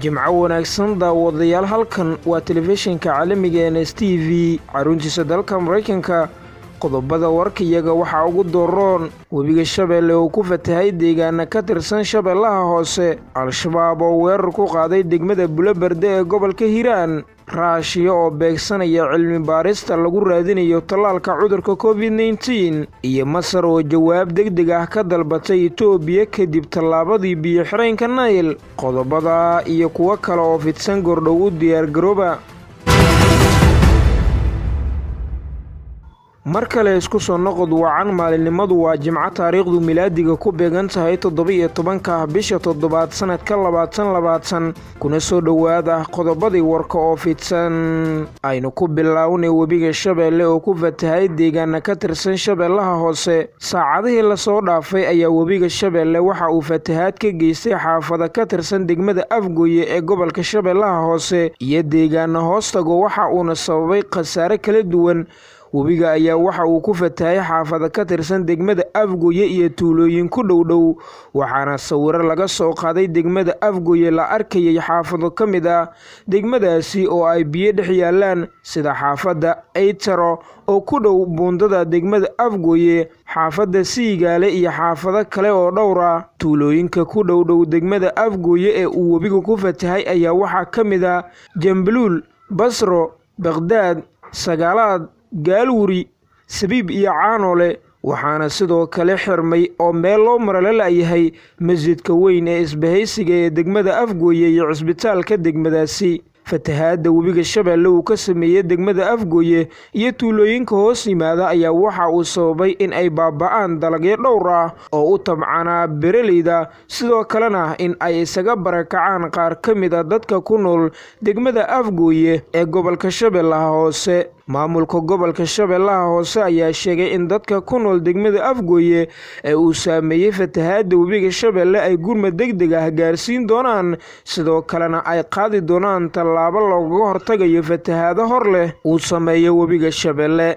jimco wanaagsan daawadayaal halkan waa telefishinka caalamiga n s t v carruuntiisa dalka maraykanka qodobada warkayaga waxaa ugu doroon webiga shabeelle uu ku fatahay deegaana ka tirsan shabeellaha hoose al-shabaab oo weerar ku qaaday degmada buloberde ee gobolka hiiraan raashiyo oo beegsanaya cilmi baarista lagu raadinayo tallaalka cudurka covid nneteen iyo masar oo jawaab deg deg ah ka dalbatay etoobiya kadib tallaabadii biyo xireenka nayl qodobada iyo kuwo kale oo fidsan gordhow u diyaargarooba mar kale isku soo noqod wacan maalinimadu waa jimco taariikhdu milaadiga ku beegan tahay toddoba-iyo tobanka bisha toddobaad sannadka labaatan labaatan kuna soo dhowaad ah qodobadii warka oo fidsan aynu ku bilaawnay webiga shabeelle oo ku fatahay deegaana ka tirsan shabeellaha hoose saacadihii lasoo dhaafay ayaa webiga shabeelle waxa uu fatahaad ka geystay xaafada ka tirsan degmada afgoye ee gobolka shabeellaha hoose iyo deegaana hoostago waxa uuna sababay khasaare kala duwan webiga ayaa waxa uu ku fatahay xaafado ka tirsan degmada afgooye iyo tuulooyin ku dhowdhow waxaana sawiro laga soo qaaday degmada afgoye la arkayay xaafado ka mid a ah degmadaasi oo ay biyo dhex yaalaan sida xaafadda eytaro oo ku dhow buundada degmada afgooye xaafadda siigaale iyo xaafado kale oo dhowr ah tuulooyinka ku dhowdhow degmada afgooye ee uu webigu ku fatahay ayaa waxaa ka mid a ah jambaluul basro baqhdaad sagaalaad gaalwuri sabiib iyo caanole waxaana sidoo kale xirmay oo meel loo maralo la'yahay masjidka weyn ee isbahaysiga ee degmada afgooye iyo cusbitaalka degmadaasi fatahaadda webiga shabeelle uu ka sameeyey degmada afgooye iyo tuulooyinka hoos yimaada ayaa waxa uu sababay in ay baaba'aan dalagyo dhowr ah oo u tabcanaa bereleyda sidoo kalena in ay isaga barakacaan qaar ka mid a ah dadka ku nool degmada afgooye ee gobolka shabeellaha hoose maamulka gobolka shabeellaha hoose ayaa sheegay in dadka ku nool degmada afgooye ee uu saameeyey fatahaadda webiga shabeelle ay gurmad degdeg ah gaarsiin doonaan sidoo kalena ay qaadi doonaan tallaabo looga hortagayo fatahaado hor leh uu sameeyo webiga shabeelle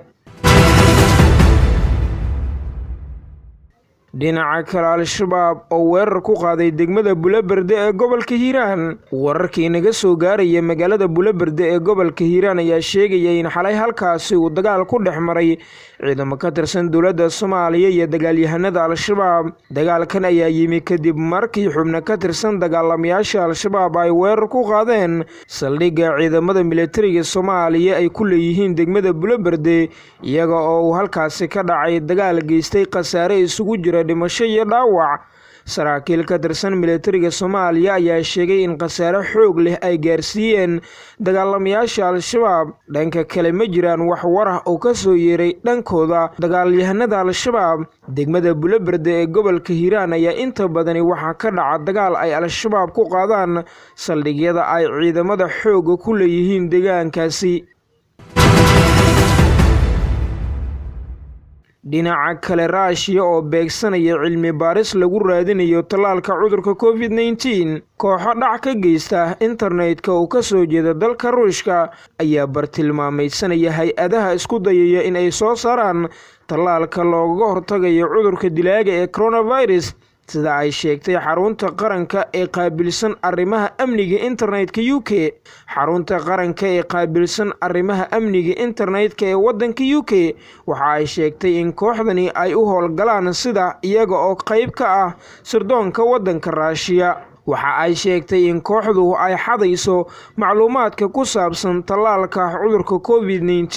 dhinaca kale al-shabaab oo weerar ku qaaday degmada bulaberde ee gobolka hiiraan wararkii naga soo gaaraya magaalada bulaberde ee gobolka hiiraan ayaa sheegaya in xalay halkaasi uu dagaal ku dhex maray ciidamo ka tirsan dowladda soomaaliya iyo dagaalyahanada al-shabaab dagaalkan ayaa yimi kadib markii xubno ka tirsan dagaalamayaasha al-shabaab ay weerar ku qaadeen saldhigga ciidamada milatariga soomaaliya ay ku leeyihiin degmada bulaberde iyaga oo uu halkaasi ka dhacay dagaal geystay khasaare isugu jira ee dhimasho iyo dhaawac saraakiil ka tirsan militariga soomaaliya ayaa sheegay in khasaare xoog leh ay gaarsiiyeen dagaalamayaasha al-shabaab dhanka kale ma jiraan wax warah oo ka soo yeeray dhankooda dagaalyahanada al-shabaab degmada buloberde ee gobolka hiiraan ayaa inta badani waxaa ka dhaca dagaal ay al-shabaab ku qaadaan saldhigyada ay ciidamada xooga ku leeyihiin deegaankaasi dhinaca kale raashiya oo beegsanaya cilmi baaris lagu raadinayo tallaalka cudurka covid nneteen kooxo dhac ka geysta internetka oo ka soo jeeda dalka ruushka ayaa bartilmaamaysanaya hay-adaha isku dayaya in ay soo saaraan tallaalka loogaga hortagayo cudurka dilaaga ee coronavirus sida ay sheegtay xarunta qaranka ee qaabilsan arrimaha amniga internetka u k xarunta qaranka ee qaabilsan arrimaha amniga internetka ee waddanka u k waxa ay sheegtay in kooxdani ay u howlgalaan sida iyaga oo qayb ka ah sirdoonka waddanka raashiya waxa ay sheegtay in kooxdu ay xadayso macluumaadka ku saabsan tallaalka cudurka covid-19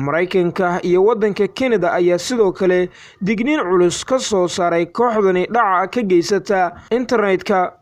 maraykanka iyo waddanka kanada ayaa sidoo kale digniin culus ka soo saaray kooxdani dhaca ka geysata internetka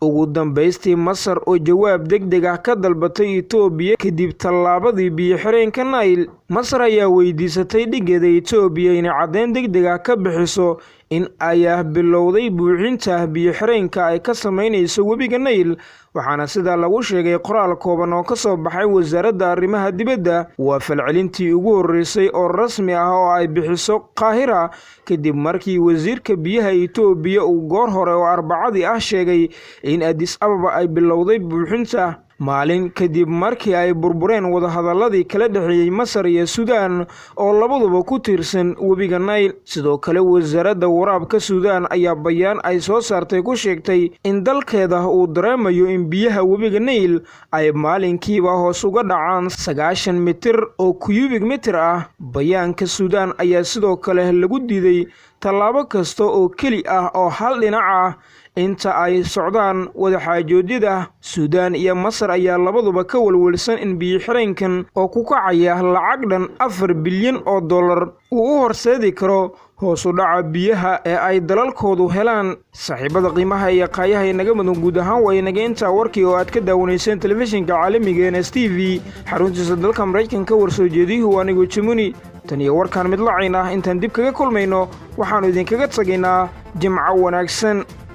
ugu dambaystii masar oo jawaab deg deg ah ka dalbatay itoobiya kadib tallaabadii biyo-xireenka nail masar ayaa weydiisatay dhigeeda itoobiya inay caddeyn degdeg ah ka bixiso in ayaa ah bilowday buuxinta biyo-xireenka ay ka samaynayso webiga nayl waxaana sidaa lagu sheegay qoraal kooban oo ka soo baxay wasaaradda arrimaha dibadda waa falcelintii ugu horreysay oo rasmi ah oo ay bixiso qaahira kadib markii wasiirka biyaha itoobiya uu goor hore oo arbacadii ah sheegay in adis ababa ay bilowday buuxinta maalin kadib markii ay burbureen wadahadaladii kala dhexeeyey masar iyo suudaan oo labaduba ku tiirsan webiga nayl sidoo kale wasaaradda waraabka suudaan ayaa bayaan ay soo saartay ku sheegtay in dalkeeda uu dareemayo in biyaha webiga nayl ay maalinkiiba hoos uga dhacaan sagaashan mitir oo kuyubig mitir ah bayaanka suudaan ayaa sidoo kale lagu diiday tallaabo kasta oo keli ah oo hal dhinac ah inta ay socdaan wadaxaajoodyada suudaan iyo masar ayaa labaduba ka walwalsan in biyoxireenkan oo ku kacaya lacag dhan afar bilyan oo dollar uu u horseedi karo hoosu dhaca biyaha ee ay dalalkoodu helaan saaxiibada qiimaha iyo qaayaha inaga mudan guud ahaan waa inaga intaa warkii oo aad ka daawanayseen telefishinka caalamiga n s t v xaruntiisa dalka maraykanka warsoo jeediyuhu anigoo jimuni tan iyo warkaan mid midlacayn ah intaan dib kaga kulmayno waxaannu idinkaga tagaynaa jimco wanaagsan